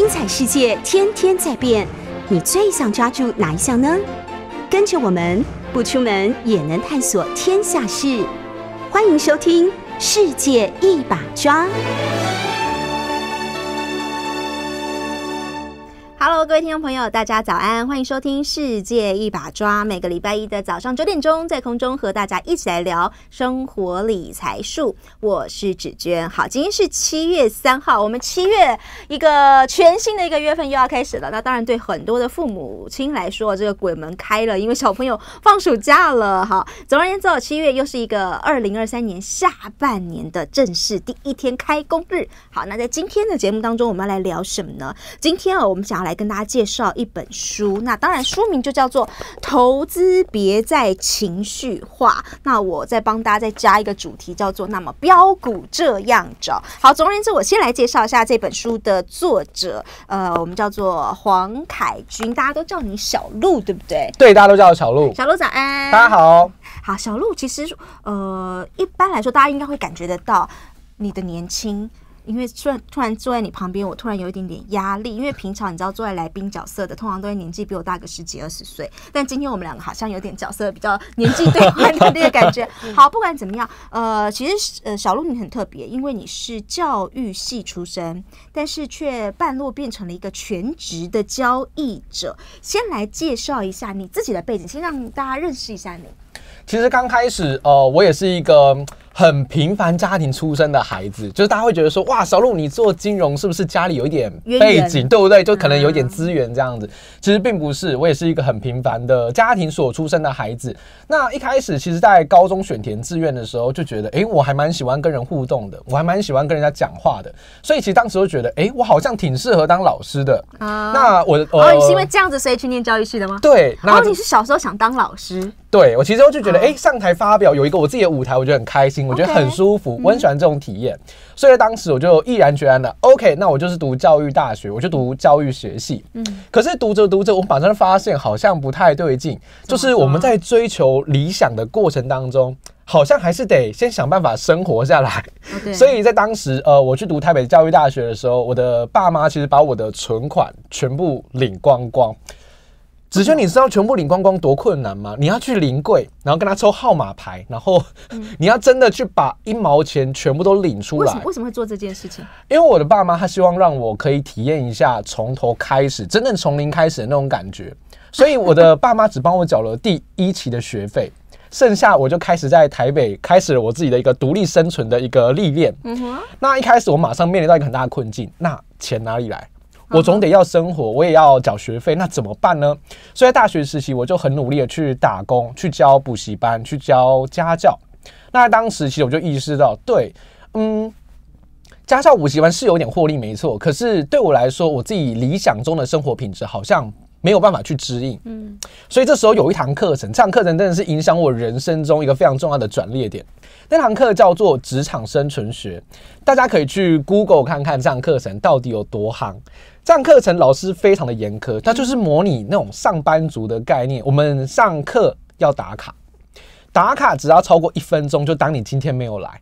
精彩世界天天在变，你最想抓住哪一项呢？跟着我们不出门也能探索天下事，欢迎收听《世界一把抓》。Hello，各位听众朋友，大家早安，欢迎收听《世界一把抓》，每个礼拜一的早上九点钟，在空中和大家一起来聊生活理财术。我是芷娟。好，今天是七月三号，我们七月一个全新的一个月份又要开始了。那当然，对很多的父母亲来说，这个鬼门开了，因为小朋友放暑假了。哈，总而言之，七月又是一个二零二三年下半年的正式第一天开工日。好，那在今天的节目当中，我们要来聊什么呢？今天啊，我们想要来来跟大家介绍一本书，那当然书名就叫做《投资别再情绪化》。那我再帮大家再加一个主题，叫做“那么标股这样找”。好，总而言之，我先来介绍一下这本书的作者，呃，我们叫做黄凯军，大家都叫你小鹿，对不对？对，大家都叫我小鹿。小鹿早安，大家好。好，小鹿其实呃，一般来说，大家应该会感觉得到你的年轻。因为突然突然坐在你旁边，我突然有一点点压力。因为平常你知道坐在来宾角色的，通常都会年纪比我大个十几二十岁，但今天我们两个好像有点角色比较年纪对半的那个感觉。好，不管怎么样，呃，其实呃，小鹿你很特别，因为你是教育系出身，但是却半路变成了一个全职的交易者。先来介绍一下你自己的背景，先让大家认识一下你。其实刚开始，呃，我也是一个。很平凡家庭出身的孩子，就是大家会觉得说，哇，小陆你做金融是不是家里有一点背景，对不对？就可能有点资源这样子。其实并不是，我也是一个很平凡的家庭所出生的孩子。那一开始，其实在高中选填志愿的时候，就觉得，哎，我还蛮喜欢跟人互动的，我还蛮喜欢跟人家讲话的。所以其实当时就觉得，哎，我好像挺适合当老师的。啊、那我哦，你是因为这样子所以去念教育系的吗？对。哦，你是小时候想当老师？对。我其实我就觉得，哎，上台发表有一个我自己的舞台，我觉得很开心。我觉得很舒服，我很喜欢这种体验，所以当时我就毅然决然的，OK，那我就是读教育大学，我就读教育学系。嗯，可是读着读着，我马上发现好像不太对劲，就是我们在追求理想的过程当中，好像还是得先想办法生活下来。所以在当时，呃，我去读台北教育大学的时候，我的爸妈其实把我的存款全部领光光。子轩，你知道全部领光光多困难吗？你要去临柜，然后跟他抽号码牌，然后 你要真的去把一毛钱全部都领出来。为什么为什么会做这件事情？因为我的爸妈他希望让我可以体验一下从头开始，真正从零开始的那种感觉。所以我的爸妈只帮我缴了第一期的学费，剩下我就开始在台北开始了我自己的一个独立生存的一个历练。嗯哼，那一开始我马上面临到一个很大的困境，那钱哪里来？我总得要生活，我也要缴学费，那怎么办呢？所以在大学时期，我就很努力的去打工、去教补习班、去教家教。那当时其实我就意识到，对，嗯，家教补习班是有点获利没错，可是对我来说，我自己理想中的生活品质好像没有办法去指引，嗯，所以这时候有一堂课程，这堂课程真的是影响我人生中一个非常重要的转捩点。那堂课叫做《职场生存学》，大家可以去 Google 看看这堂课程到底有多夯。这样课程老师非常的严苛，他就是模拟那种上班族的概念。我们上课要打卡，打卡只要超过一分钟，就当你今天没有来，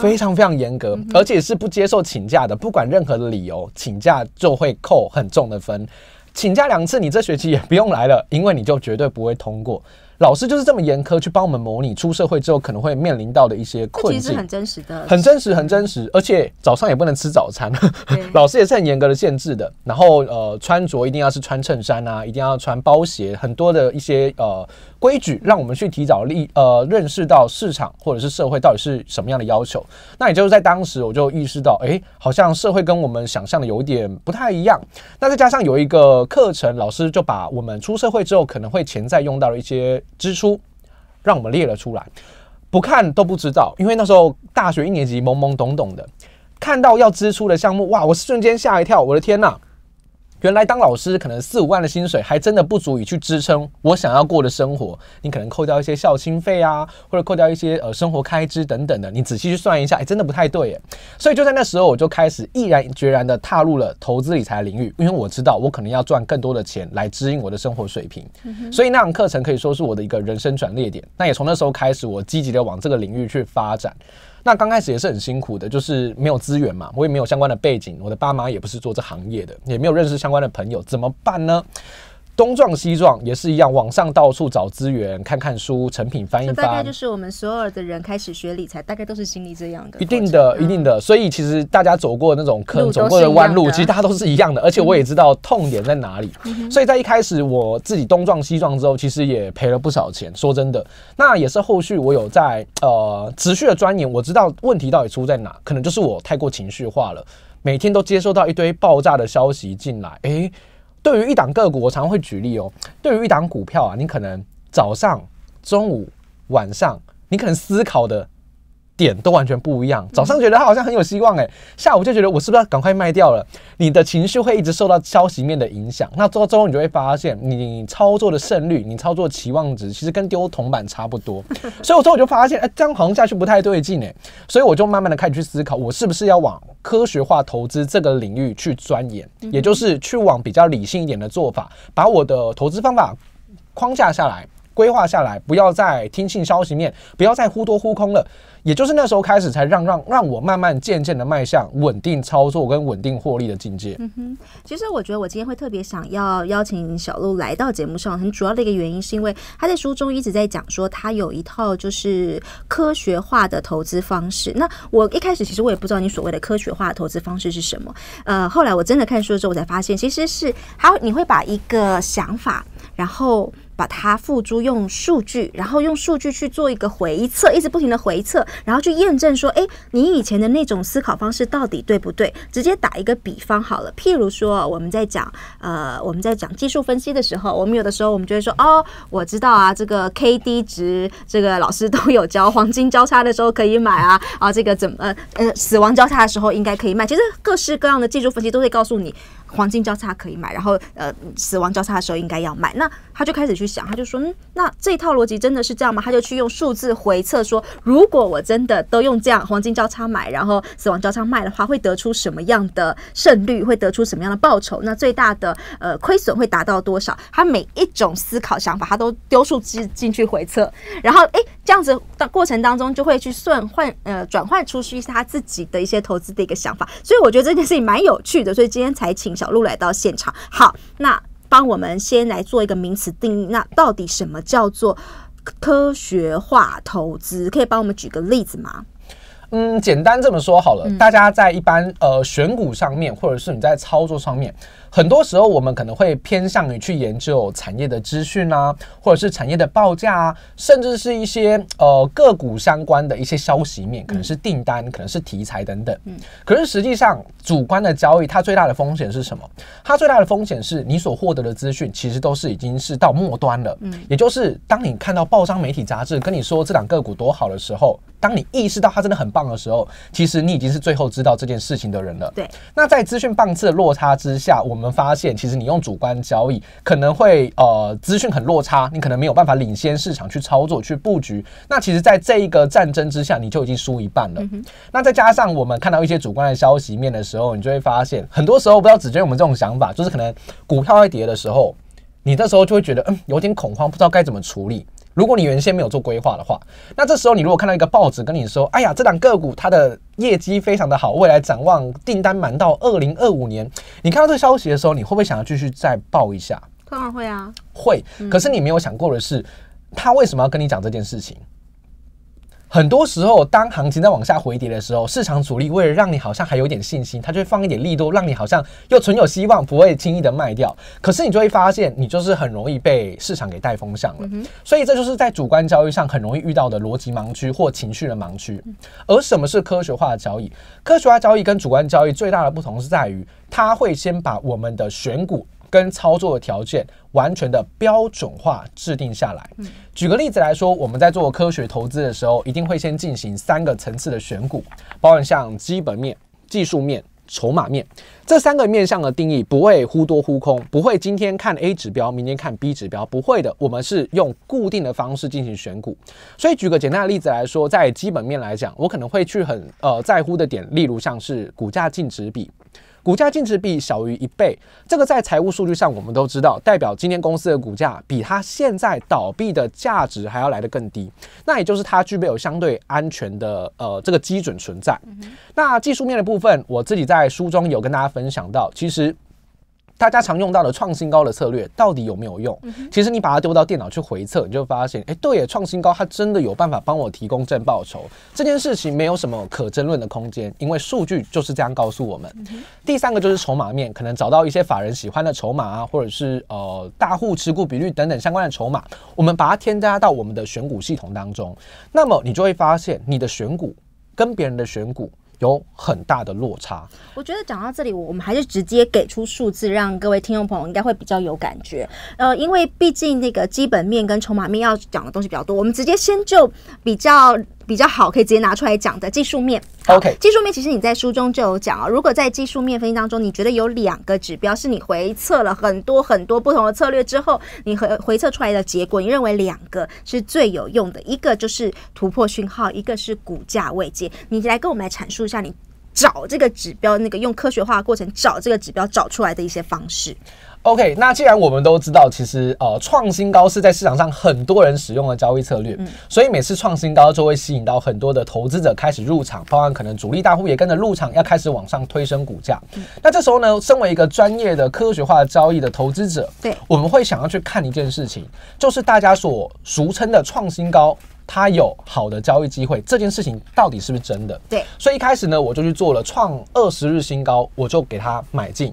非常非常严格，而且是不接受请假的，不管任何的理由请假就会扣很重的分。请假两次，你这学期也不用来了，因为你就绝对不会通过。老师就是这么严苛，去帮我们模拟出社会之后可能会面临到的一些困境，其实很真实的，很真实，很真实。而且早上也不能吃早餐，老师也是很严格的限制的。然后呃，穿着一定要是穿衬衫啊，一定要穿包鞋，很多的一些呃规矩，让我们去提早立呃认识到市场或者是社会到底是什么样的要求。那也就是在当时，我就意识到，哎，好像社会跟我们想象的有点不太一样。那再加上有一个课程，老师就把我们出社会之后可能会潜在用到的一些支出，让我们列了出来，不看都不知道，因为那时候大学一年级懵懵懂懂的，看到要支出的项目，哇，我瞬间吓一跳，我的天呐！原来当老师可能四五万的薪水还真的不足以去支撑我想要过的生活，你可能扣掉一些校清费啊，或者扣掉一些呃生活开支等等的，你仔细去算一下，哎，真的不太对耶。所以就在那时候，我就开始毅然决然的踏入了投资理财领域，因为我知道我可能要赚更多的钱来支应我的生活水平。所以那堂课程可以说是我的一个人生转捩点。那也从那时候开始，我积极的往这个领域去发展。那刚开始也是很辛苦的，就是没有资源嘛，我也没有相关的背景，我的爸妈也不是做这行业的，也没有认识相关的朋友，怎么办呢？东撞西撞也是一样，网上到处找资源，看看书，成品翻一翻。大概就是我们所有的人开始学理财，大概都是经历这样的。一定的，一定的。所以其实大家走过那种坑，走过的弯路，其实大家都是一样的。而且我也知道痛点在哪里。所以在一开始我自己东撞西撞之后，其实也赔了不少钱。说真的，那也是后续我有在呃持续的钻研，我知道问题到底出在哪，可能就是我太过情绪化了，每天都接收到一堆爆炸的消息进来，哎。对于一档个股，我常会举例哦。对于一档股票啊，你可能早上、中午、晚上，你可能思考的。点都完全不一样。早上觉得他好像很有希望哎，下午就觉得我是不是要赶快卖掉了？你的情绪会一直受到消息面的影响。那到最后你就会发现，你操作的胜率、你操作期望值其实跟丢铜板差不多。所以我说我就发现，哎，这样好像下去不太对劲哎。所以我就慢慢的开始去思考，我是不是要往科学化投资这个领域去钻研，也就是去往比较理性一点的做法，把我的投资方法框架下来、规划下来，不要再听信消息面，不要再忽多忽空了。也就是那时候开始，才让让让我慢慢渐渐的迈向稳定操作跟稳定获利的境界。嗯哼，其实我觉得我今天会特别想要邀请小鹿来到节目上，很主要的一个原因是因为他在书中一直在讲说，他有一套就是科学化的投资方式。那我一开始其实我也不知道你所谓的科学化的投资方式是什么，呃，后来我真的看书的时候，我才发现其实是他你会把一个想法。然后把它付诸用数据，然后用数据去做一个回测，一直不停的回测，然后去验证说，哎，你以前的那种思考方式到底对不对？直接打一个比方好了，譬如说我们在讲，呃，我们在讲技术分析的时候，我们有的时候我们就会说，哦，我知道啊，这个 KD 值，这个老师都有教，黄金交叉的时候可以买啊，啊，这个怎么，呃，死亡交叉的时候应该可以卖。其实各式各样的技术分析都会告诉你。黄金交叉可以买，然后呃，死亡交叉的时候应该要卖。那他就开始去想，他就说，嗯，那这套逻辑真的是这样吗？他就去用数字回测，说如果我真的都用这样黄金交叉买，然后死亡交叉卖的话，会得出什么样的胜率？会得出什么样的报酬？那最大的呃亏损会达到多少？他每一种思考想法，他都丢数字进去回测，然后哎。这样子的过程当中，就会去算换呃转换出去他自己的一些投资的一个想法，所以我觉得这件事情蛮有趣的，所以今天才请小鹿来到现场。好，那帮我们先来做一个名词定义，那到底什么叫做科学化投资？可以帮我们举个例子吗？嗯，简单这么说好了，大家在一般呃选股上面，或者是你在操作上面。很多时候，我们可能会偏向于去研究产业的资讯啊，或者是产业的报价啊，甚至是一些呃个股相关的一些消息面，可能是订单，可能是题材等等。嗯，可是实际上主观的交易，它最大的风险是什么？它最大的风险是你所获得的资讯，其实都是已经是到末端了。嗯，也就是当你看到报章、媒体、杂志跟你说这两个股多好的时候。当你意识到它真的很棒的时候，其实你已经是最后知道这件事情的人了。对。那在资讯棒次的落差之下，我们发现，其实你用主观交易可能会呃资讯很落差，你可能没有办法领先市场去操作、去布局。那其实，在这一个战争之下，你就已经输一半了。那再加上我们看到一些主观的消息面的时候，你就会发现，很多时候不要只遵我们这种想法，就是可能股票会跌的时候，你那时候就会觉得嗯有点恐慌，不知道该怎么处理。如果你原先没有做规划的话，那这时候你如果看到一个报纸跟你说：“哎呀，这档个股它的业绩非常的好，未来展望订单满到二零二五年。”你看到这个消息的时候，你会不会想要继续再报一下？当然会啊，会。可是你没有想过的是，他为什么要跟你讲这件事情？很多时候，当行情在往下回跌的时候，市场主力为了让你好像还有点信心，他就会放一点力度，让你好像又存有希望，不会轻易的卖掉。可是你就会发现，你就是很容易被市场给带风向了。所以这就是在主观交易上很容易遇到的逻辑盲区或情绪的盲区。而什么是科学化的交易？科学化交易跟主观交易最大的不同是在于，它会先把我们的选股。跟操作的条件完全的标准化制定下来。举个例子来说，我们在做科学投资的时候，一定会先进行三个层次的选股，包含像基本面、技术面、筹码面这三个面向的定义，不会忽多忽空，不会今天看 A 指标，明天看 B 指标，不会的。我们是用固定的方式进行选股。所以，举个简单的例子来说，在基本面来讲，我可能会去很呃在乎的点，例如像是股价净值比。股价净值比小于一倍，这个在财务数据上我们都知道，代表今天公司的股价比它现在倒闭的价值还要来得更低，那也就是它具备有相对安全的呃这个基准存在。那技术面的部分，我自己在书中有跟大家分享到，其实。大家常用到的创新高的策略到底有没有用？其实你把它丢到电脑去回测，你就发现，哎，对创新高它真的有办法帮我提供正报酬，这件事情没有什么可争论的空间，因为数据就是这样告诉我们。第三个就是筹码面，可能找到一些法人喜欢的筹码啊，或者是呃大户持股比率等等相关的筹码，我们把它添加到我们的选股系统当中，那么你就会发现你的选股跟别人的选股。有很大的落差。我觉得讲到这里，我们还是直接给出数字，让各位听众朋友应该会比较有感觉。呃，因为毕竟那个基本面跟筹码面要讲的东西比较多，我们直接先就比较。比较好，可以直接拿出来讲的技术面。OK，技术面其实你在书中就有讲啊。如果在技术面分析当中，你觉得有两个指标是你回测了很多很多不同的策略之后，你回回测出来的结果，你认为两个是最有用的，一个就是突破讯号，一个是股价位阶。你来跟我们来阐述一下，你找这个指标，那个用科学化的过程找这个指标找出来的一些方式。OK，那既然我们都知道，其实呃，创新高是在市场上很多人使用的交易策略，所以每次创新高就会吸引到很多的投资者开始入场，包含可能主力大户也跟着入场，要开始往上推升股价。那这时候呢，身为一个专业的科学化的交易的投资者，对，我们会想要去看一件事情，就是大家所俗称的创新高，它有好的交易机会，这件事情到底是不是真的？对。所以一开始呢，我就去做了创二十日新高，我就给它买进。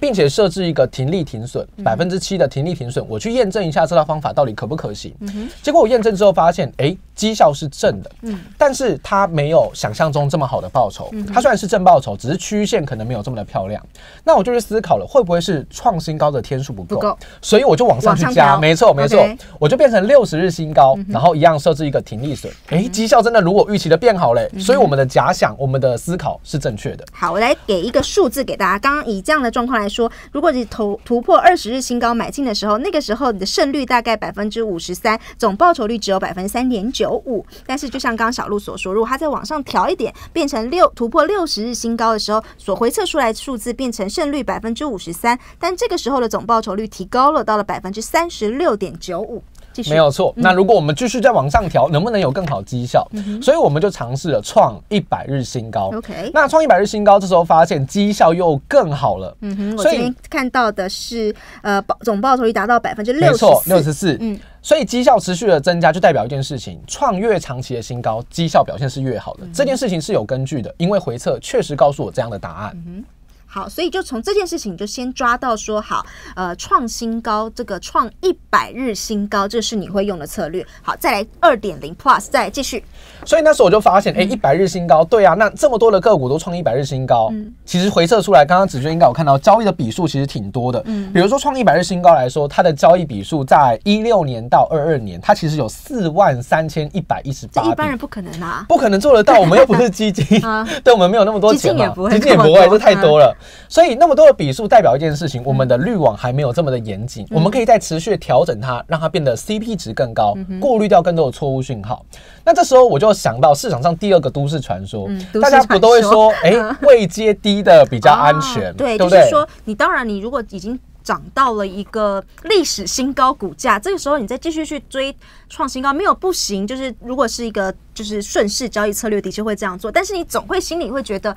并且设置一个停利停损百分之七的停利停损，我去验证一下这套方法到底可不可行。结果我验证之后发现，哎，绩效是正的，嗯，但是它没有想象中这么好的报酬。它虽然是正报酬，只是曲线可能没有这么的漂亮。那我就去思考了，会不会是创新高的天数不够？不够，所以我就往上去加。没错，没错，我就变成六十日新高，然后一样设置一个停利损。哎，绩效真的如果预期的变好嘞，所以我们的假想，我们的思考是正确的。好，我来给一个数字给大家。刚刚以这样的状来说，如果你投突破二十日新高买进的时候，那个时候你的胜率大概百分之五十三，总报酬率只有百分之三点九五。但是，就像刚刚小鹿所说，如果它再往上调一点，变成六突破六十日新高的时候，所回测出来的数字变成胜率百分之五十三，但这个时候的总报酬率提高了到了百分之三十六点九五。没有错，那如果我们继续再往上调，能不能有更好绩效？所以我们就尝试了创一百日新高。OK，那创一百日新高，这时候发现绩效又更好了。嗯哼，我今天看到的是，呃，报总报酬率达到百分之六，十六十四。嗯，所以绩效持续的增加，就代表一件事情：创越长期的新高，绩效表现是越好的。这件事情是有根据的，因为回测确实告诉我这样的答案。嗯好，所以就从这件事情就先抓到说好，呃，创新高，这个创一百日新高，这是你会用的策略。好，再来二点零 plus 再继续。所以那时候我就发现，哎，一百日新高，对啊，那这么多的个股都创一百日新高，其实回测出来，刚刚子娟应该有看到交易的笔数其实挺多的。嗯，比如说创一百日新高来说，它的交易笔数在一六年到二二年，它其实有四万三千一百一十八。一般人不可能啊，不可能做得到，我们又不是基金，对，我们没有那么多。基金也不会，基金也不会，这太多了。所以那么多的笔数代表一件事情，我们的滤网还没有这么的严谨，我们可以再持续调整它，让它变得 CP 值更高，过滤掉更多的错误讯号。那这时候我就想到市场上第二个都市传说，大家不都会说，哎，位阶低的比较安全，对就是说你当然，你如果已经涨到了一个历史新高股价，这个时候你再继续去追创新高，没有不行。就是如果是一个就是顺势交易策略，的确会这样做，但是你总会心里会觉得。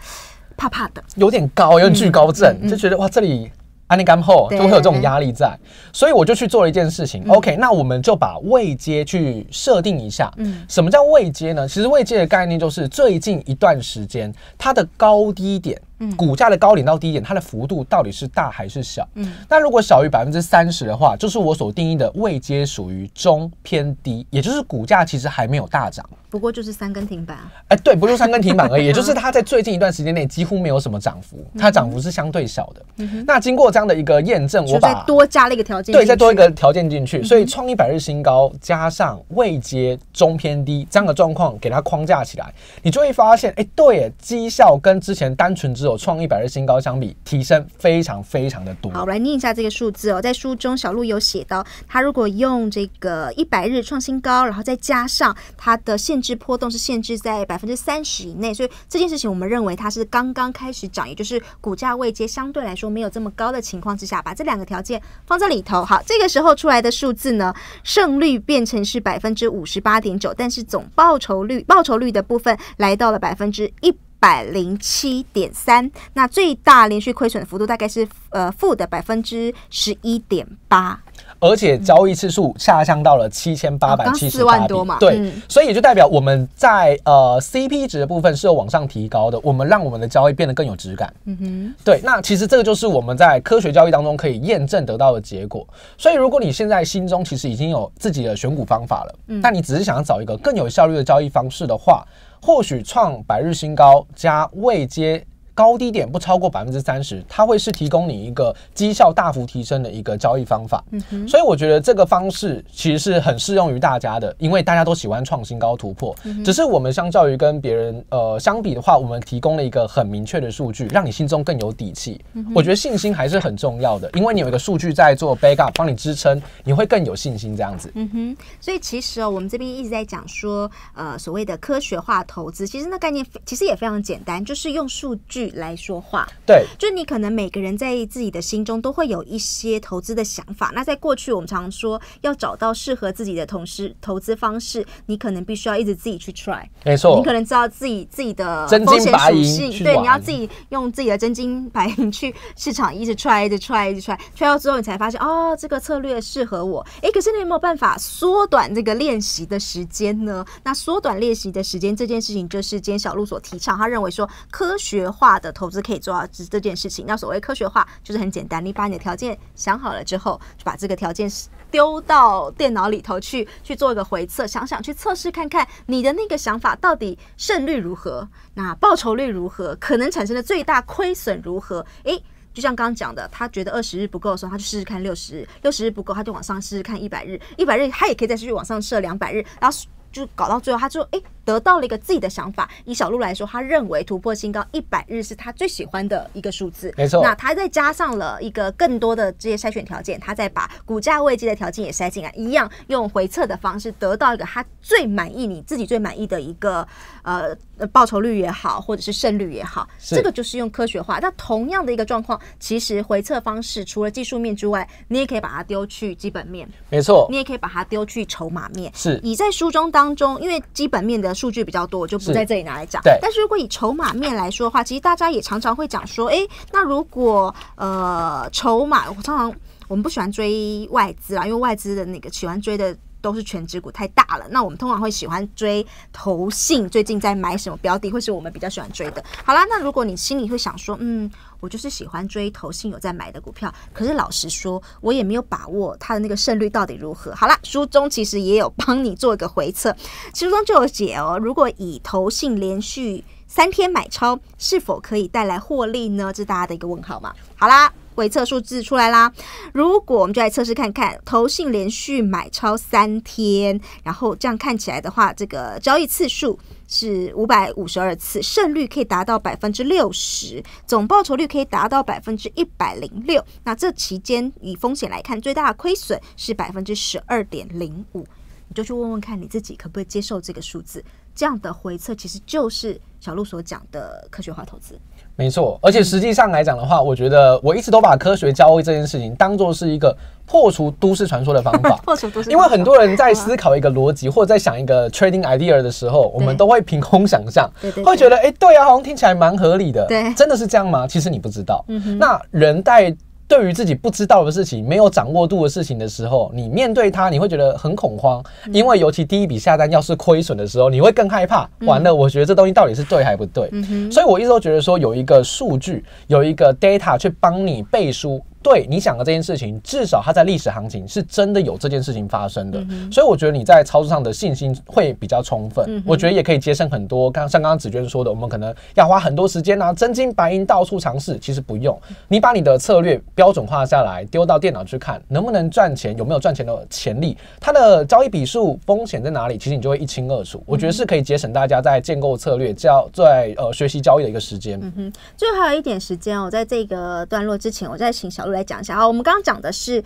怕怕的，有点高，有点惧高症，就觉得哇，这里安利干后就会有这种压力在，所以我就去做了一件事情。OK，那我们就把未接去设定一下。嗯，什么叫未接呢？其实未接的概念就是最近一段时间它的高低点。股价的高点到低点，它的幅度到底是大还是小？嗯，那如果小于百分之三十的话，就是我所定义的未接属于中偏低，也就是股价其实还没有大涨，不过就是三根停板啊。哎，对，不用三根停板而已，也就是它在最近一段时间内几乎没有什么涨幅，它涨幅是相对小的。嗯、那经过这样的一个验证，我把多加了一个条件，对，再多一个条件进去，所以创一百日新高加上未接中偏低这样的状况给它框架起来，你就会发现，哎，对，哎，绩效跟之前单纯只有。创一百日新高相比提升非常非常的多。好，我来念一下这个数字哦。在书中，小鹿有写到，他如果用这个一百日创新高，然后再加上它的限制波动是限制在百分之三十以内，所以这件事情我们认为它是刚刚开始涨，也就是股价位阶相对来说没有这么高的情况之下，把这两个条件放在里头，好，这个时候出来的数字呢，胜率变成是百分之五十八点九，但是总报酬率报酬率的部分来到了百分之一。百零七点三，那最大连续亏损的幅度大概是呃负的百分之十一点八，而且交易次数下降到了七千八百七十八笔，对，所以也就代表我们在呃 CP 值的部分是有往上提高的，我们让我们的交易变得更有质感。嗯哼，对，那其实这个就是我们在科学交易当中可以验证得到的结果。所以如果你现在心中其实已经有自己的选股方法了，但你只是想要找一个更有效率的交易方式的话。或许创百日新高，加未接。高低点不超过百分之三十，它会是提供你一个绩效大幅提升的一个交易方法。嗯哼，所以我觉得这个方式其实是很适用于大家的，因为大家都喜欢创新高突破。只是我们相较于跟别人呃相比的话，我们提供了一个很明确的数据，让你心中更有底气。嗯我觉得信心还是很重要的，因为你有一个数据在做 backup 帮你支撑，你会更有信心这样子。嗯哼，所以其实哦，我们这边一直在讲说，呃，所谓的科学化投资，其实那概念其实也非常简单，就是用数据。来说话，对，就你可能每个人在自己的心中都会有一些投资的想法。那在过去，我们常说要找到适合自己的同事投资方式，你可能必须要一直自己去 try，没错。你可能知道自己自己的风险属性，对，你要自己用自己的真金白银去市场一直 try，一直 try，一直 try，try 到之后你才发现，哦，这个策略适合我。哎，可是你有没有办法缩短这个练习的时间呢？那缩短练习的时间这件事情，就是今天小鹿所提倡，他认为说科学化。的投资可以做到这这件事情。那所谓科学化，就是很简单，你把你的条件想好了之后，就把这个条件丢到电脑里头去去做一个回测，想想去测试看看你的那个想法到底胜率如何，那报酬率如何，可能产生的最大亏损如何？诶。就像刚刚讲的，他觉得二十日不够的时候，他就试试看六十日，六十日不够他就往上试试看一百日，一百日他也可以再继续往上设两百日，然后就搞到最后，他就诶得到了一个自己的想法。以小鹿来说，他认为突破新高一百日是他最喜欢的一个数字。没错。那他再加上了一个更多的这些筛选条件，他再把股价位阶的条件也筛进来，一样用回测的方式得到一个他最满意、你自己最满意的一个呃报酬率也好，或者是胜率也好，这个就是用科学化。那同样的一个状况，其实回测方式除了技术面之外，你也可以把它丢去基本面。没错，你也可以把它丢去筹码面。是你在书中当中，因为基本面的。数据比较多，我就不在这里拿来讲。但是如果以筹码面来说的话，其实大家也常常会讲说，哎，那如果呃筹码，我常常我们不喜欢追外资啊，因为外资的那个喜欢追的都是全指股太大了。那我们通常会喜欢追投信，最近在买什么标的，或是我们比较喜欢追的。好了，那如果你心里会想说，嗯。我就是喜欢追投信有在买的股票，可是老实说，我也没有把握它的那个胜率到底如何。好了，书中其实也有帮你做一个回测，书中就有写哦，如果以投信连续。三天买超是否可以带来获利呢？这是大家的一个问号嘛？好啦，回测数字出来啦。如果我们就来测试看看，投信连续买超三天，然后这样看起来的话，这个交易次数是五百五十二次，胜率可以达到百分之六十，总报酬率可以达到百分之一百零六。那这期间以风险来看，最大的亏损是百分之十二点零五。你就去问问看你自己可不可以接受这个数字。这样的回测其实就是小鹿所讲的科学化投资，没错。而且实际上来讲的话，我觉得我一直都把科学交易这件事情当做是一个破除都市传说的方法，破除都市。因为很多人在思考一个逻辑，或者在想一个 trading idea 的时候，我们都会凭空想象，会觉得哎，对啊，好像听起来蛮合理的。对，真的是这样吗？其实你不知道。那人在对于自己不知道的事情、没有掌握度的事情的时候，你面对它，你会觉得很恐慌。因为尤其第一笔下单要是亏损的时候，你会更害怕。完了，我觉得这东西到底是对还不对？所以我一直都觉得说，有一个数据、有一个 data 去帮你背书。对你想的这件事情，至少它在历史行情是真的有这件事情发生的，所以我觉得你在操作上的信心会比较充分。我觉得也可以节省很多，刚像刚刚紫娟说的，我们可能要花很多时间拿真金白银到处尝试，其实不用，你把你的策略标准化下来，丢到电脑去看能不能赚钱，有没有赚钱的潜力，它的交易笔数、风险在哪里，其实你就会一清二楚。我觉得是可以节省大家在建构策略、交在呃学习交易的一个时间。嗯哼，最后还有一点时间，我在这个段落之前，我在请小。来讲一下啊，我们刚刚讲的是，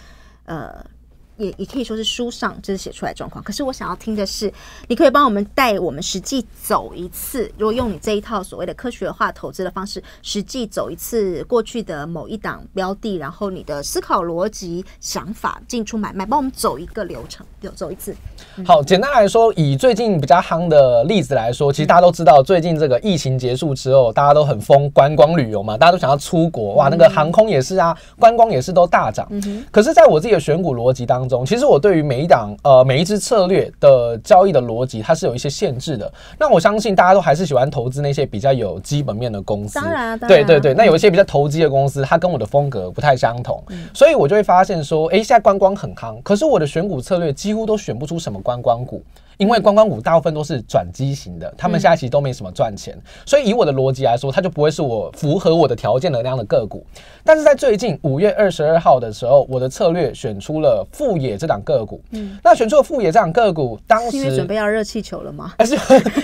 呃。也也可以说是书上就是写出来状况，可是我想要听的是，你可以帮我们带我们实际走一次，如果用你这一套所谓的科学化投资的方式实际走一次过去的某一档标的，然后你的思考逻辑、想法、进出买卖，帮我们走一个流程，走走一次。好，简单来说，以最近比较夯的例子来说，其实大家都知道，最近这个疫情结束之后，大家都很疯观光旅游嘛，大家都想要出国，哇，那个航空也是啊，观光也是都大涨。可是，在我自己的选股逻辑当。中，其实我对于每一档呃，每一支策略的交易的逻辑，它是有一些限制的。那我相信大家都还是喜欢投资那些比较有基本面的公司，对对对。那有一些比较投机的公司，它跟我的风格不太相同，所以我就会发现说，哎，现在观光很夯，可是我的选股策略几乎都选不出什么观光股。因为观光股大部分都是转机型的，他们下一期都没什么赚钱，所以以我的逻辑来说，它就不会是我符合我的条件的那样的个股。但是在最近五月二十二号的时候，我的策略选出了富野这档个股。嗯，那选出了富野这档个股，当时准备要热气球了吗？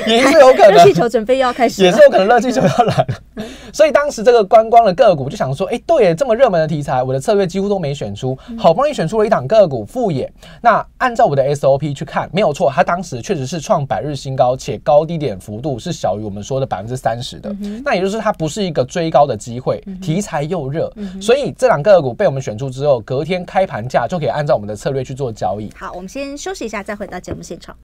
也是 有可能。热气球准备要开始，也是有可能热气球要来了。所以当时这个观光的个股，就想说，哎，对，这么热门的题材，我的策略几乎都没选出，好不容易选出了一档个股富野。那按照我的 SOP 去看，没有错，它当。确实是创百日新高，且高低点幅度是小于我们说的百分之三十的。那也就是它不是一个追高的机会，题材又热，所以这两个股被我们选出之后，隔天开盘价就可以按照我们的策略去做交易。好，我们先休息一下，再回到节目现场。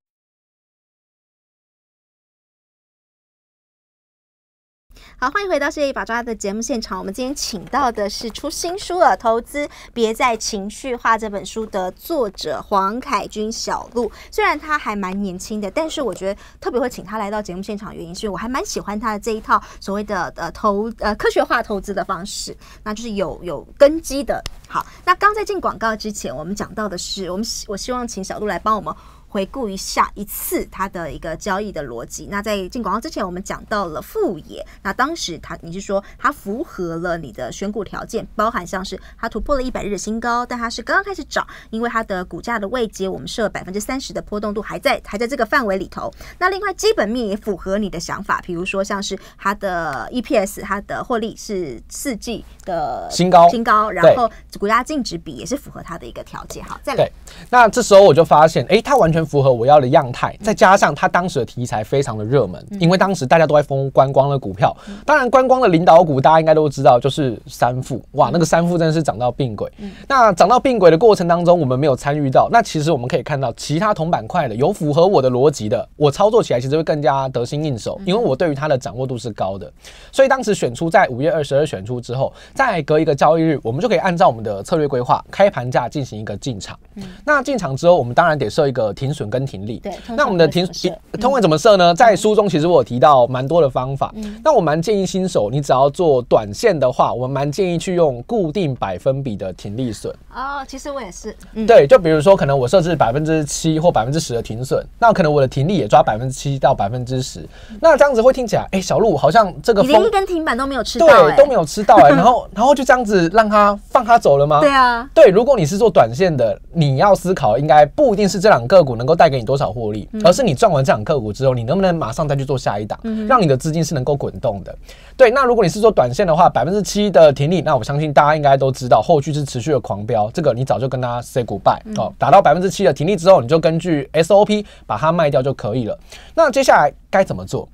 好，欢迎回到《世界一把抓》的节目现场。我们今天请到的是出新书了，《投资别再情绪化》这本书的作者黄凯军小鹿。虽然他还蛮年轻的，但是我觉得特别会请他来到节目现场原因，是我还蛮喜欢他的这一套所谓的呃投呃科学化投资的方式，那就是有有根基的。好，那刚在进广告之前，我们讲到的是，我们我希望请小鹿来帮我们。回顾一下一次他的一个交易的逻辑。那在进广告之前，我们讲到了富业。那当时他，你是说他符合了你的选股条件，包含像是它突破了一百日的新高，但它是刚刚开始涨，因为它的股价的位阶，我们设百分之三十的波动度还在还在这个范围里头。那另外基本面也符合你的想法，比如说像是它的 EPS，它的获利是四季的新高，新高，然后股价净值比也是符合它的一个条件。好，再来。那这时候我就发现，哎，它完全。符合我要的样态，再加上它当时的题材非常的热门，因为当时大家都在疯观光的股票，当然观光的领导股大家应该都知道，就是三富哇，那个三富真的是涨到病轨，那涨到病轨的过程当中，我们没有参与到，那其实我们可以看到其他同板块的有符合我的逻辑的，我操作起来其实会更加得心应手，因为我对于它的掌握度是高的，所以当时选出在五月二十二选出之后，再隔一个交易日，我们就可以按照我们的策略规划，开盘价进行一个进场，那进场之后，我们当然得设一个停。损跟停利对，那我们的停停通位怎么设呢？在书中其实我提到蛮多的方法。那我蛮建议新手，你只要做短线的话，我蛮建议去用固定百分比的停利损哦。其实我也是，对，就比如说可能我设置百分之七或百分之十的停损，那可能我的停利也抓百分之七到百分之十。那这样子会听起来，哎，小鹿好像这个连一根停板都没有吃到，对，都没有吃到哎。然后，然后就这样子让他放他走了吗？对啊，对。如果你是做短线的，你要思考，应该不一定是这两个股。能够带给你多少获利，而是你赚完这两个股之后，你能不能马上再去做下一档，让你的资金是能够滚动的？对，那如果你是做短线的话，百分之七的停利，那我相信大家应该都知道，后续是持续的狂飙，这个你早就跟大家 say goodbye 哦，打到百分之七的停利之后，你就根据 SOP 把它卖掉就可以了。那接下来该怎么做？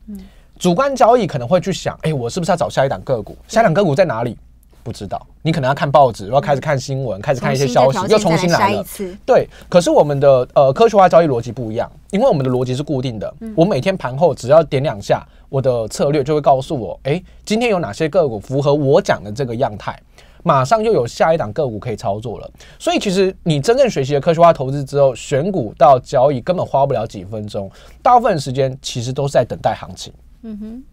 主观交易可能会去想，哎，我是不是要找下一档个股？下一档个股在哪里？不知道，你可能要看报纸，然后开始看新闻，开始看一些消息，又重新来了。对，可是我们的呃科学化交易逻辑不一样，因为我们的逻辑是固定的。我每天盘后只要点两下，我的策略就会告诉我，哎，今天有哪些个股符合我讲的这个样态，马上又有下一档个股可以操作了。所以其实你真正学习了科学化投资之后，选股到交易根本花不了几分钟，大部分时间其实都是在等待行情。嗯哼。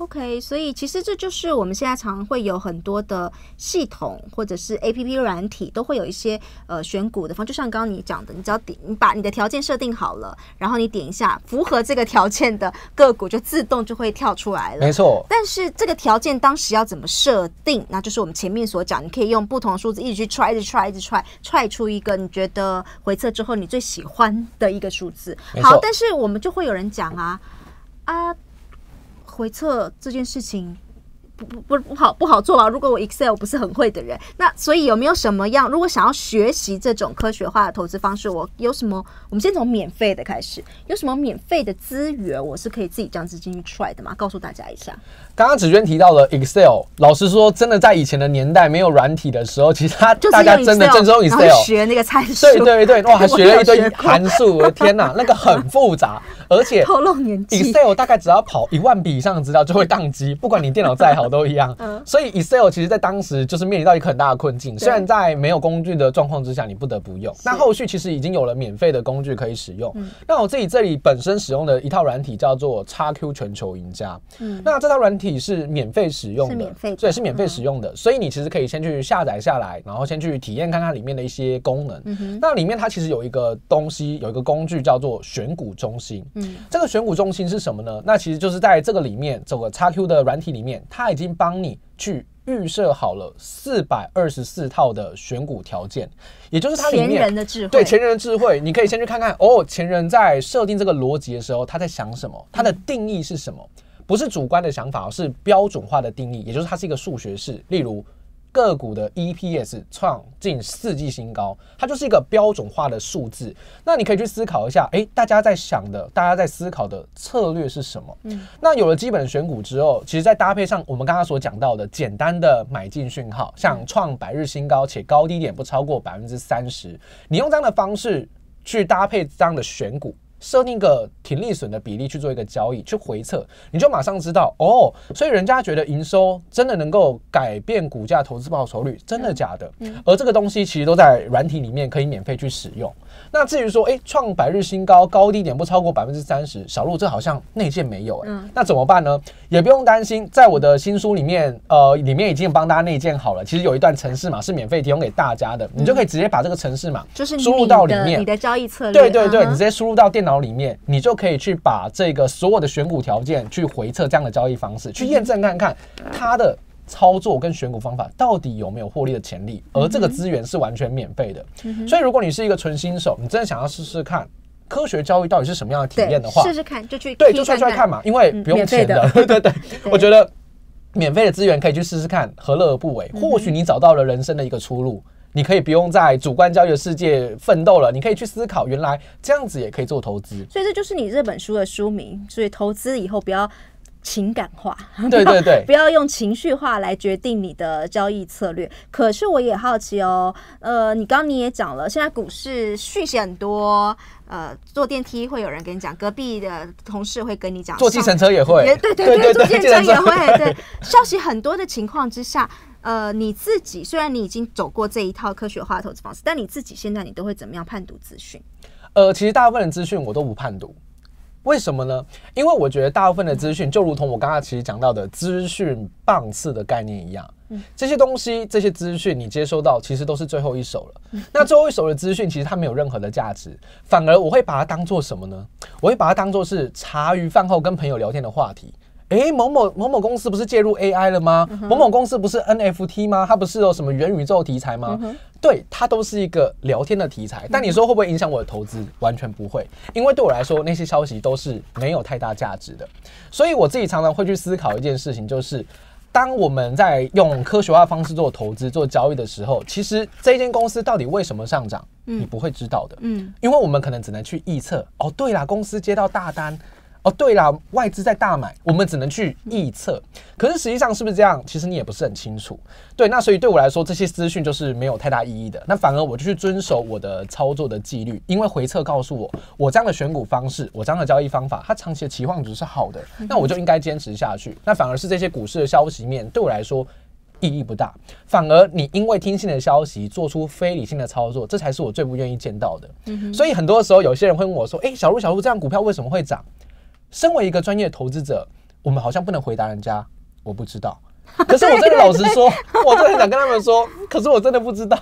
OK，所以其实这就是我们现在常会有很多的系统或者是 APP 软体都会有一些呃选股的方，就像刚刚你讲的，你只要点，你把你的条件设定好了，然后你点一下，符合这个条件的个股就自动就会跳出来了。没错，但是这个条件当时要怎么设定？那就是我们前面所讲，你可以用不同的数字一直去 try，一直 try，一直 try，try 出一个你觉得回测之后你最喜欢的一个数字。好，但是我们就会有人讲啊啊。回测这件事情不不不不好不好做啊！如果我 Excel 不是很会的人，那所以有没有什么样？如果想要学习这种科学化的投资方式，我有什么？我们先从免费的开始，有什么免费的资源，我是可以自己将资金去 try 的吗？告诉大家一下。刚刚子娟提到了 Excel，老实说，真的在以前的年代没有软体的时候，其实他大家真的正宗 Excel 学那个菜，对对对，哇，还 学了一堆函数，天呐，那个很复杂，而且 Excel 大概只要跑一万笔以上的资料就会宕机，不管你电脑再好都一样。所以 Excel 其实在当时就是面临到一个很大的困境，虽然在没有工具的状况之下，你不得不用。那后续其实已经有了免费的工具可以使用。那我自己这里本身使用的一套软体叫做叉 Q 全球赢家。嗯，那这套软体是免费使用的，所以是免费使用的。所以你其实可以先去下载下来，然后先去体验看看里面的一些功能。那里面它其实有一个东西，有一个工具叫做选股中心。嗯，这个选股中心是什么呢？那其实就是在这个里面，这个 XQ 的软体里面，它已经帮你去预设好了四百二十四套的选股条件，也就是它里面的对前人的智慧，你可以先去看看哦，前人在设定这个逻辑的时候，他在想什么？他的定义是什么？不是主观的想法，而是标准化的定义，也就是它是一个数学式。例如，个股的 EPS 创近四季新高，它就是一个标准化的数字。那你可以去思考一下，诶，大家在想的，大家在思考的策略是什么？嗯，那有了基本的选股之后，其实，在搭配上我们刚刚所讲到的简单的买进讯号，像创百日新高且高低点不超过百分之三十，你用这样的方式去搭配这样的选股。设定个停利损的比例去做一个交易去回测，你就马上知道哦。所以人家觉得营收真的能够改变股价、投资报酬率，真的假的？嗯。而这个东西其实都在软体里面可以免费去使用。那至于说，哎，创百日新高，高低点不超过百分之三十，小鹿这好像内建没有哎。嗯。那怎么办呢？也不用担心，在我的新书里面，呃，里面已经帮大家内建好了。其实有一段程式码是免费提供给大家的，你就可以直接把这个程式码就是输入到里面，你的交易策略。对对对，你直接输入到电脑。脑里面，你就可以去把这个所有的选股条件去回测这样的交易方式，去验证看看它的操作跟选股方法到底有没有获利的潜力。而这个资源是完全免费的，所以如果你是一个纯新手，你真的想要试试看科学交易到底是什么样的体验的话，试试看就去对就出来看嘛，因为不用钱的，对对对，我觉得免费的资源可以去试试看，何乐而不为？或许你找到了人生的一个出路。你可以不用在主观交易的世界奋斗了，你可以去思考，原来这样子也可以做投资。所以这就是你这本书的书名。所以投资以后不要情感化，对对对，不要用情绪化来决定你的交易策略。可是我也好奇哦，呃，你刚你也讲了，现在股市讯息很多，呃，坐电梯会有人跟你讲，隔壁的同事会跟你讲，坐计程车也会，对对对，坐计程车也会，对，消息很多的情况之下。呃，你自己虽然你已经走过这一套科学化投资方式，但你自己现在你都会怎么样判读资讯？呃，其实大部分的资讯我都不判读，为什么呢？因为我觉得大部分的资讯就如同我刚刚其实讲到的资讯棒次的概念一样，嗯，这些东西这些资讯你接收到其实都是最后一手了，那最后一手的资讯其实它没有任何的价值，反而我会把它当做什么呢？我会把它当做是茶余饭后跟朋友聊天的话题。哎，某某某某公司不是介入 AI 了吗？某某公司不是 NFT 吗？它不是有什么元宇宙题材吗？对，它都是一个聊天的题材。但你说会不会影响我的投资？完全不会，因为对我来说那些消息都是没有太大价值的。所以我自己常常会去思考一件事情，就是当我们在用科学化方式做投资、做交易的时候，其实这间公司到底为什么上涨，你不会知道的。嗯，因为我们可能只能去臆测。哦，对啦，公司接到大单。哦，对了，外资在大买，我们只能去臆测。可是实际上是不是这样？其实你也不是很清楚。对，那所以对我来说，这些资讯就是没有太大意义的。那反而我就去遵守我的操作的纪律，因为回测告诉我，我这样的选股方式，我这样的交易方法，它长期的期望值是好的，那我就应该坚持下去。那反而是这些股市的消息面对我来说意义不大。反而你因为听信的消息做出非理性的操作，这才是我最不愿意见到的。所以很多时候，有些人会问我说：“诶，小鹿，小鹿，这样股票为什么会涨？”身为一个专业投资者，我们好像不能回答人家，我不知道。可是我真的老实说，我真的很想跟他们说，可是我真的不知道，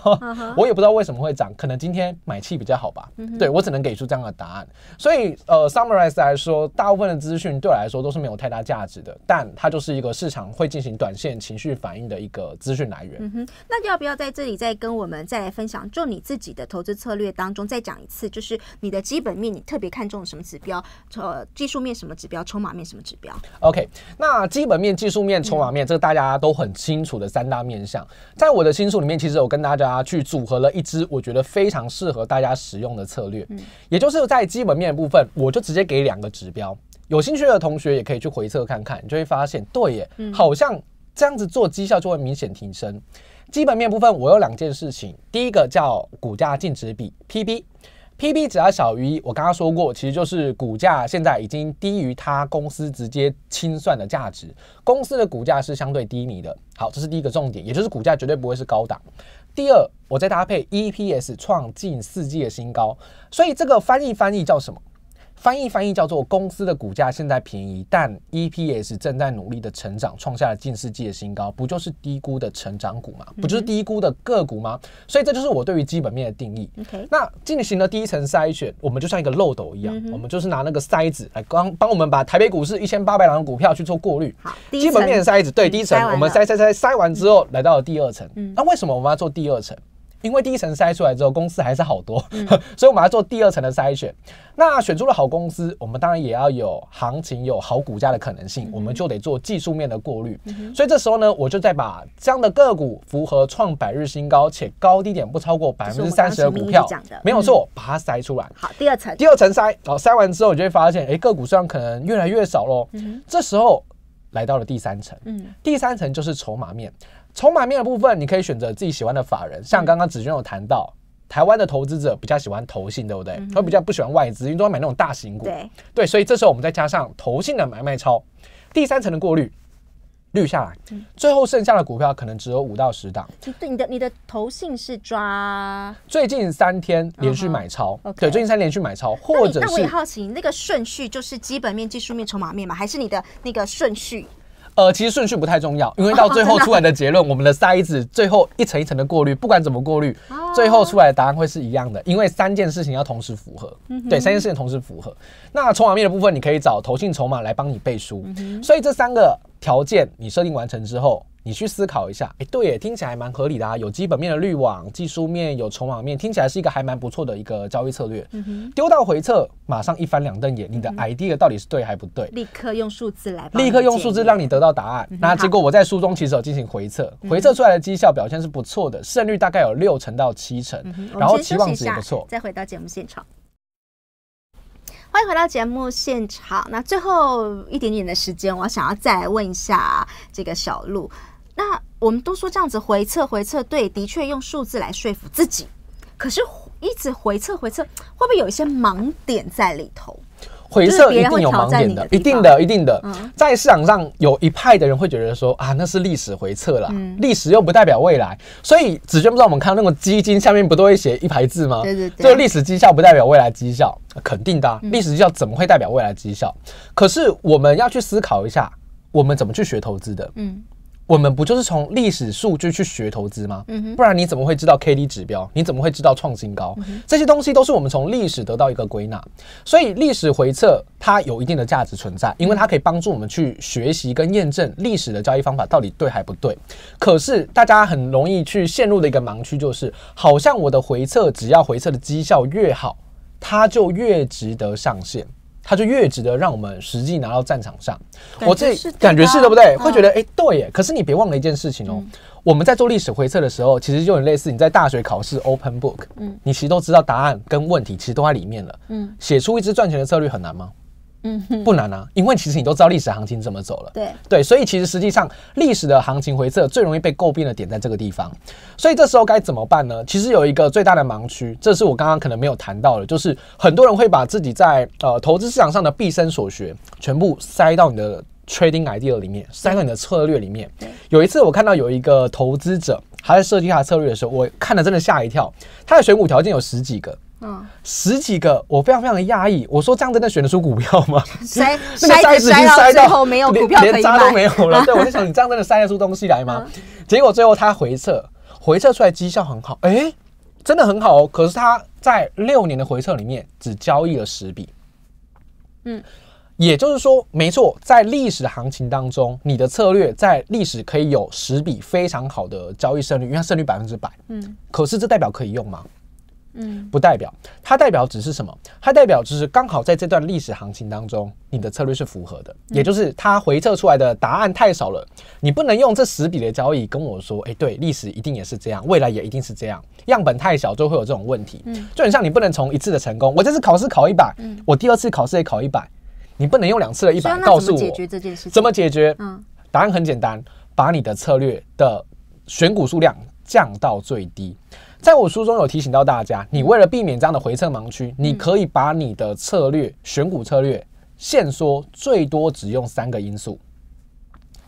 我也不知道为什么会涨，可能今天买气比较好吧。对我只能给出这样的答案。所以呃，summarize 来说，大部分的资讯对我来说都是没有太大价值的，但它就是一个市场会进行短线情绪反应的一个资讯来源。嗯哼，那要不要在这里再跟我们再来分享，就你自己的投资策略当中再讲一次，就是你的基本面你特别看重什么指标，呃，技术面什么指标，筹码面什么指标？OK，那基本面、技术面、筹码面，这个大家。大家都很清楚的三大面相，在我的新书里面，其实我跟大家去组合了一支我觉得非常适合大家使用的策略，嗯，也就是在基本面部分，我就直接给两个指标，有兴趣的同学也可以去回测看看，你就会发现，对耶，好像这样子做绩效就会明显提升。基本面部分我有两件事情，第一个叫股价净值比 PB。P/B 只要小于一，我刚刚说过，其实就是股价现在已经低于它公司直接清算的价值，公司的股价是相对低迷的。好，这是第一个重点，也就是股价绝对不会是高档。第二，我再搭配 EPS 创近四季的新高，所以这个翻译翻译叫什么？翻译翻译叫做公司的股价现在便宜，但 EPS 正在努力的成长，创下了近世纪的新高，不就是低估的成长股吗？不就是低估的个股吗？所以这就是我对于基本面的定义。那进行了第一层筛选，我们就像一个漏斗一样，我们就是拿那个筛子来帮帮我们把台北股市一千八百两股票去做过滤。基本面的筛子，对，第一层我们筛筛筛筛完之后，来到了第二层。那为什么我们要做第二层？因为第一层筛出来之后，公司还是好多，所以我们要做第二层的筛选。那选出了好公司，我们当然也要有行情有好股价的可能性，我们就得做技术面的过滤。所以这时候呢，我就再把这样的个股符合创百日新高且高低点不超过百分之三十的股票，没有错，把它筛出来。好，第二层，第二层筛，好筛完之后，我就会发现，哎，个股虽然可能越来越少喽。这时候来到了第三层，嗯，第三层就是筹码面。筹码面的部分，你可以选择自己喜欢的法人，像刚刚子娟有谈到，台湾的投资者比较喜欢投信，对不对？会比较不喜欢外资，因为都要买那种大型股。对所以这时候我们再加上投信的买卖超，第三层的过滤，滤下来，最后剩下的股票可能只有五到十档。对，你的你的投信是抓最近三天连续买超，对，最近三天连续买超，或者那我也好奇，那个顺序就是基本面、技术面、筹码面嘛？还是你的那个顺序？呃，其实顺序不太重要，因为到最后出来的结论，我们的筛子最后一层一层的过滤，不管怎么过滤，最后出来的答案会是一样的，因为三件事情要同时符合，对，三件事情同时符合。那筹码面的部分，你可以找投信筹码来帮你背书，所以这三个条件你设定完成之后。你去思考一下，哎，对耶，听起来还蛮合理的啊。有基本面的滤网，技术面有重网面，听起来是一个还蛮不错的一个交易策略。丢到回撤，马上一翻两瞪眼，你的 idea 到底是对还不对？立刻用数字来。立刻用数字让你得到答案。那结果我在书中其实有进行回测，回测出来的绩效表现是不错的，胜率大概有六成到七成，然后期望值也不错。再回到节目现场，欢迎回到节目现场。那最后一点点的时间，我想要再问一下这个小路。那我们都说这样子回撤，回撤对，的确用数字来说服自己，可是一直回撤，回撤会不会有一些盲点在里头？回撤一定有盲点的，一定的，一定的。在市场上有一派的人会觉得说啊，那是历史回撤了，历史又不代表未来，所以子娟不知道我们看到那个基金下面不都会写一排字吗？对对对，就历史绩效不代表未来绩效，肯定的，历史绩效怎么会代表未来绩效？可是我们要去思考一下，我们怎么去学投资的？嗯。我们不就是从历史数据去学投资吗？不然你怎么会知道 K D 指标？你怎么会知道创新高？这些东西都是我们从历史得到一个归纳。所以历史回测它有一定的价值存在，因为它可以帮助我们去学习跟验证历史的交易方法到底对还不对。可是大家很容易去陷入的一个盲区就是，好像我的回测只要回测的绩效越好，它就越值得上线。它就越值得让我们实际拿到战场上。我这感觉是，对不对？会觉得哎，对耶。可是你别忘了一件事情哦，我们在做历史回测的时候，其实就很类似你在大学考试 open book，嗯，你其实都知道答案跟问题其实都在里面了。嗯，写出一支赚钱的策略很难吗？嗯，不难啊，因为其实你都知道历史行情怎么走了，对对，所以其实实际上历史的行情回撤最容易被诟病的点在这个地方，所以这时候该怎么办呢？其实有一个最大的盲区，这是我刚刚可能没有谈到的，就是很多人会把自己在呃投资市场上的毕生所学全部塞到你的 trading idea 里面，塞到你的策略里面。有一次我看到有一个投资者他在设计他策略的时候，我看了真的吓一跳，他的选股条件有十几个。嗯，十几个，我非常非常的讶异。我说这样真的选得出股票吗？筛 筛 塞到最后没有股票，连渣都没有了。对，我就想你这样真的筛得出东西来吗？结果最后他回撤，回撤出来绩效很好，哎，真的很好哦。可是他在六年的回撤里面只交易了十笔，嗯，也就是说，没错，在历史行情当中，你的策略在历史可以有十笔非常好的交易胜率，因为它胜率百分之百，嗯。可是这代表可以用吗？嗯，不代表它代表只是什么？它代表只是刚好在这段历史行情当中，你的策略是符合的，也就是它回测出来的答案太少了，你不能用这十笔的交易跟我说，哎，对，历史一定也是这样，未来也一定是这样，样本太小就会有这种问题。嗯，就很像你不能从一次的成功，我这次考试考一百，我第二次考试也考一百，你不能用两次的一百告诉我解决这件事情怎么解决？嗯，答案很简单，把你的策略的选股数量降到最低。在我书中有提醒到大家，你为了避免这样的回撤盲区，你可以把你的策略选股策略限缩，最多只用三个因素，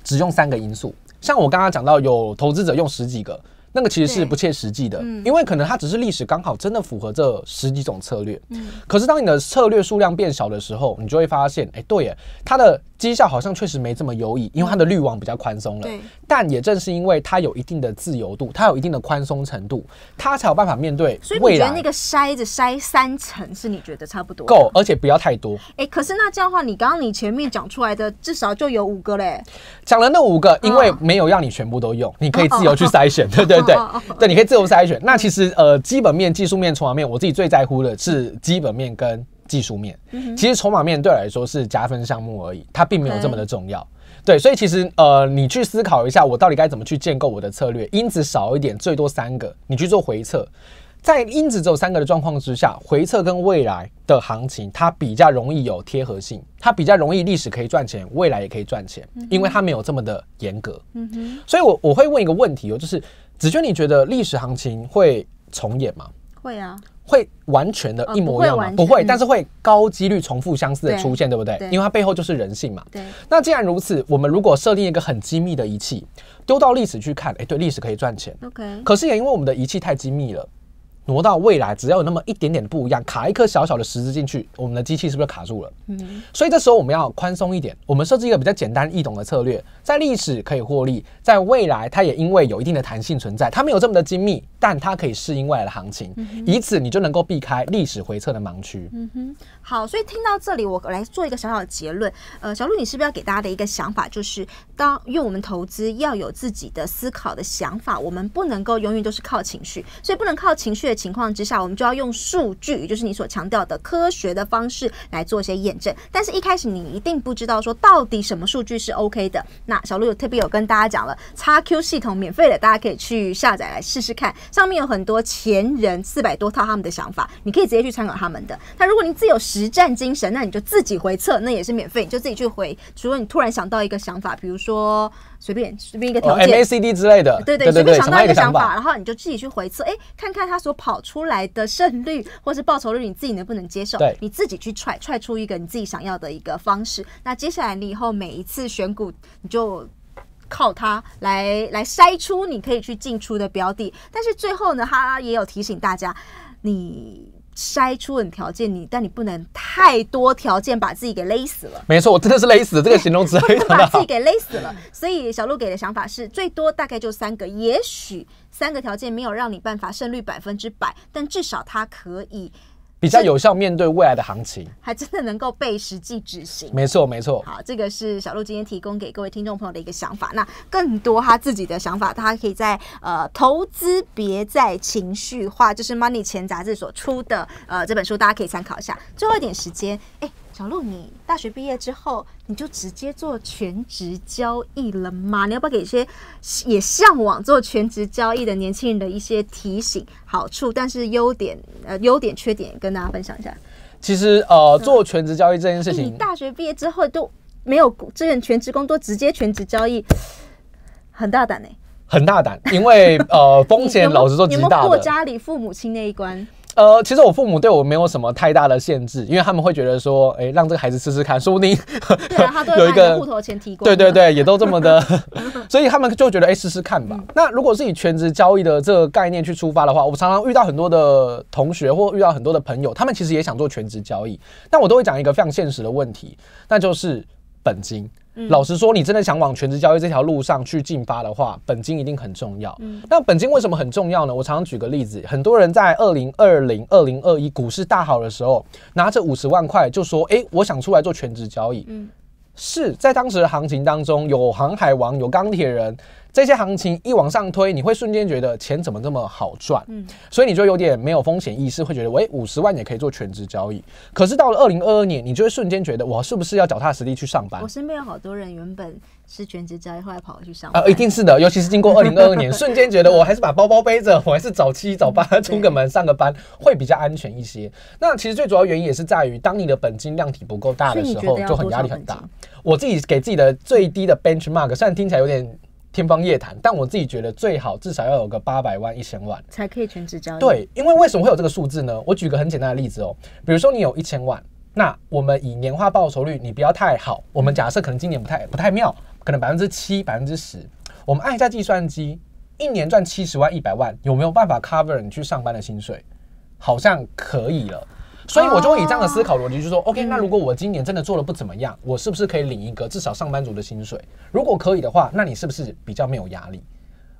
只用三个因素。像我刚刚讲到，有投资者用十几个。那个其实是不切实际的，因为可能它只是历史刚好真的符合这十几种策略。嗯，可是当你的策略数量变少的时候，你就会发现，哎，对耶，它的绩效好像确实没这么优异，因为它的滤网比较宽松了。但也正是因为它有一定的自由度，它有一定的宽松程度，它才有办法面对。所以你觉得那个筛子筛三层是你觉得差不多够，而且不要太多。哎，可是那这样的话，你刚刚你前面讲出来的至少就有五个嘞，讲了那五个，因为没有让你全部都用，你可以自由去筛选。对对。对对，你可以自由筛选。那其实呃，基本面、技术面、筹码面，我自己最在乎的是基本面跟技术面。其实筹码面对我来说是加分项目而已，它并没有这么的重要。对，所以其实呃，你去思考一下，我到底该怎么去建构我的策略？因子少一点，最多三个，你去做回测。在因子只有三个的状况之下，回测跟未来的行情，它比较容易有贴合性，它比较容易历史可以赚钱，未来也可以赚钱，因为它没有这么的严格。嗯哼，所以我我会问一个问题哦，就是。子娟，你觉得历史行情会重演吗？会啊，会完全的一模一样吗？不会，但是会高几率重复相似的出现，对不对？因为它背后就是人性嘛。对。那既然如此，我们如果设定一个很机密的仪器，丢到历史去看，哎，对，历史可以赚钱。OK。可是也因为我们的仪器太机密了。挪到未来，只要有那么一点点不一样，卡一颗小小的石子进去，我们的机器是不是卡住了？嗯，所以这时候我们要宽松一点，我们设置一个比较简单易懂的策略，在历史可以获利，在未来它也因为有一定的弹性存在，它没有这么的精密，但它可以适应未来的行情，以此你就能够避开历史回撤的盲区。嗯哼。好，所以听到这里，我来做一个小小的结论。呃，小鹿，你是不是要给大家的一个想法，就是当用我们投资要有自己的思考的想法，我们不能够永远都是靠情绪，所以不能靠情绪的情况之下，我们就要用数据，就是你所强调的科学的方式来做一些验证。但是，一开始你一定不知道说到底什么数据是 OK 的。那小鹿有特别有跟大家讲了，XQ 系统免费的，大家可以去下载来试试看，上面有很多前人四百多套他们的想法，你可以直接去参考他们的。那如果你己有十。实战精神，那你就自己回测，那也是免费，你就自己去回。除了你突然想到一个想法，比如说随便随便一个条件，MACD 之类的，对对随便想到一个想法，然后你就自己去回测，哎，看看它所跑出来的胜率或是报酬率，你自己能不能接受？对，你自己去踹踹出一个你自己想要的一个方式。那接下来你以后每一次选股，你就靠它来来筛出你可以去进出的标的。但是最后呢，他也有提醒大家，你。筛出很条件你，但你不能太多条件把自己给勒死了。没错，我真的是勒死这个形容词，把自己给勒死了。所以小鹿给的想法是，最多大概就三个，也许三个条件没有让你办法胜率百分之百，但至少它可以。比较有效面对未来的行情，还真的能够被实际执行。没错，没错。好，这个是小鹿今天提供给各位听众朋友的一个想法。那更多他自己的想法，他可以在呃投资别在情绪化，就是 Money 钱杂志所出的呃这本书，大家可以参考一下。最后一点时间，哎。小鹿，你大学毕业之后，你就直接做全职交易了吗？你要不要给一些也向往做全职交易的年轻人的一些提醒？好处，但是优点，呃，优点、缺点跟大家分享一下。其实，呃，做全职交易这件事情，你大学毕业之后都没有之前全职工作，直接全职交易，很大胆呢。很大胆，因为呃，风险老实说极大。过家里父母亲那一关。呃，其实我父母对我没有什么太大的限制，因为他们会觉得说，哎，让这个孩子试试看，说不定 啊，有一个户头前提供。对对对，也都这么的，所以他们就觉得哎，试试看吧。那如果是以全职交易的这个概念去出发的话，我常常遇到很多的同学或遇到很多的朋友，他们其实也想做全职交易，但我都会讲一个非常现实的问题，那就是本金。老实说，你真的想往全职交易这条路上去进发的话，本金一定很重要。嗯，那本金为什么很重要呢？我常常举个例子，很多人在二零二零、二零二一股市大好的时候，拿着五十万块就说：“哎，我想出来做全职交易。”嗯，是在当时的行情当中，有航海王，有钢铁人。这些行情一往上推，你会瞬间觉得钱怎么这么好赚？嗯，所以你就有点没有风险意识，会觉得喂，五十万也可以做全职交易。可是到了二零二二年，你就会瞬间觉得，我是不是要脚踏实地去上班？我身边有好多人原本是全职交易，后来跑去上班。呃，一定是的，尤其是经过二零二二年，瞬间觉得我还是把包包背着，我还是早七早八出个门上个班会比较安全一些。那其实最主要原因也是在于，当你的本金量体不够大的时候，就很压力很大。我自己给自己的最低的 benchmark，虽然听起来有点。天方夜谭，但我自己觉得最好至少要有个八百万一千万才可以全职交。对，因为为什么会有这个数字呢？我举个很简单的例子哦，比如说你有一千万，那我们以年化报酬率，你不要太好，我们假设可能今年不太不太妙，可能百分之七百分之十，我们按一下计算机，一年赚七十万一百万，有没有办法 cover 你去上班的薪水？好像可以了。所以我就会以这样的思考逻辑，就说 OK，那如果我今年真的做的不怎么样，我是不是可以领一个至少上班族的薪水？如果可以的话，那你是不是比较没有压力？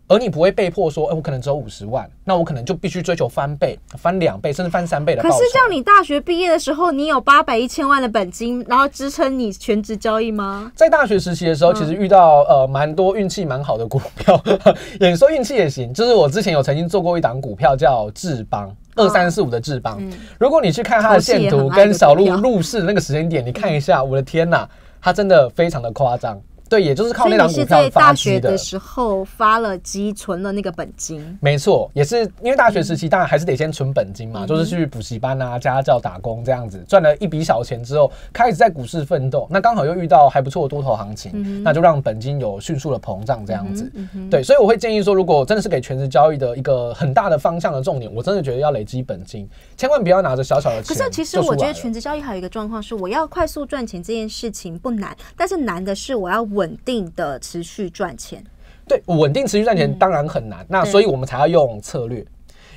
而你不会被迫说，哎，我可能只有五十万，那我可能就必须追求翻倍、翻两倍，甚至翻三倍的。可是像你大学毕业的时候，你有八百一千万的本金，然后支撑你全职交易吗？在大学实习的时候，其实遇到呃蛮多运气蛮好的股票，也说运气也行。就是我之前有曾经做过一档股票叫智邦。二三四五的智邦，如果你去看它的线图跟小鹿入市那个时间点，你看一下，我的天呐，它真的非常的夸张。对，也就是靠那张股票发的。时候发了息，存了那个本金。没错，也是因为大学时期，当然还是得先存本金嘛，就是去补习班啊、家教打工这样子，赚了一笔小钱之后，开始在股市奋斗。那刚好又遇到还不错的多头行情，那就让本金有迅速的膨胀这样子。对，所以我会建议说，如果真的是给全职交易的一个很大的方向的重点，我真的觉得要累积本金，千万不要拿着小小钱。可是其实我觉得全职交易还有一个状况是，我要快速赚钱这件事情不难，但是难的是我要稳。稳定的持续赚钱，对稳定持续赚钱当然很难，那所以我们才要用策略，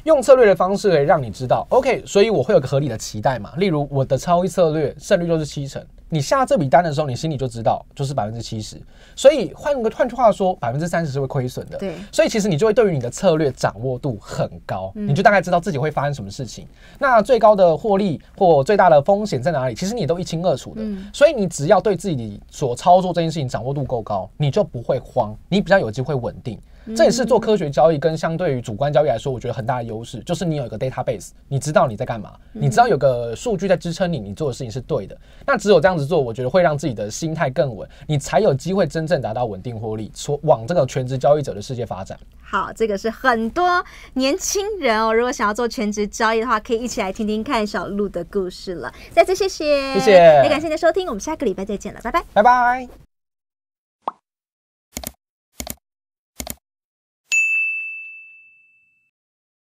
用策略的方式，让你知道，OK，所以我会有个合理的期待嘛，例如我的超一策略胜率就是七成。你下这笔单的时候，你心里就知道就是百分之七十，所以换个换句话说，百分之三十是会亏损的。对，所以其实你就会对于你的策略掌握度很高，你就大概知道自己会发生什么事情。那最高的获利或最大的风险在哪里，其实你都一清二楚的。所以你只要对自己所操作这件事情掌握度够高，你就不会慌，你比较有机会稳定。这也是做科学交易跟相对于主观交易来说，我觉得很大的优势，就是你有一个 database，你知道你在干嘛，你知道有个数据在支撑你，你做的事情是对的。那只有这样子做，我觉得会让自己的心态更稳，你才有机会真正达到稳定获利，往这个全职交易者的世界发展。好，这个是很多年轻人哦，如果想要做全职交易的话，可以一起来听听看小鹿的故事了。再次谢谢，谢谢，也感谢您的收听，我们下个礼拜再见了，拜拜，拜拜。